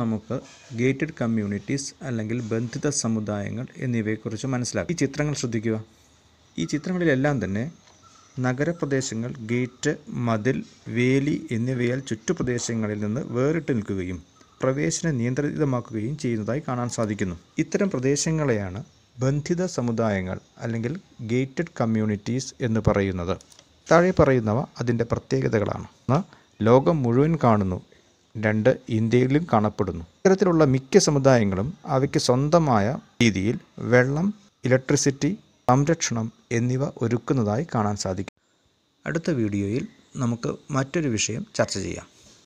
നമുക്ക് gated communities അല്ലെങ്കിൽ ബന്ധിത സമുദായങ്ങൾ എന്നിവയെക്കുറിച്ച് മനസ്സിലാക്കാം ഈ ചിത്രങ്ങൾ ശ്രദ്ധിക്കുക ഈ ചിത്രങ്ങളിലെല്ലാം തന്നെ നഗരപ്രദേശങ്ങൾ ഗേറ്റ് മതിൽ വേലി എന്നിവയാൽ ചുറ്റുപ്രദേശങ്ങളിൽ നിന്ന് വേറിട്ട് നിൽക്കുകയും പ്രവേശനം നിയന്ത്രിതമാക്കുകയും ചെയ്യുന്നതായി കാണാൻ സാധിക്കുന്നു ഇത്തരം പ്രദേശങ്ങളെയാണ് ബന്ധിത സമുദായങ്ങൾ അല്ലെങ്കിൽ ഗേറ്റഡ് കമ്മ്യൂണിറ്റീസ് എന്ന് പറയുന്നത് താഴെ പറയുന്നവ അതിൻ്റെ പ്രത്യേകതകളാണ് ലോകം മുഴുവൻ കാണുന്നു രണ്ട് ഇന്ത്യയിലും കാണപ്പെടുന്നു ഇത്തരത്തിലുള്ള മിക്ക സമുദായങ്ങളും അവയ്ക്ക് സ്വന്തമായ രീതിയിൽ വെള്ളം ഇലക്ട്രിസിറ്റി സംരക്ഷണം എന്നിവ ഒരുക്കുന്നതായി കാണാൻ സാധിക്കും അടുത്ത വീഡിയോയിൽ നമുക്ക് മറ്റൊരു വിഷയം ചർച്ച ചെയ്യാം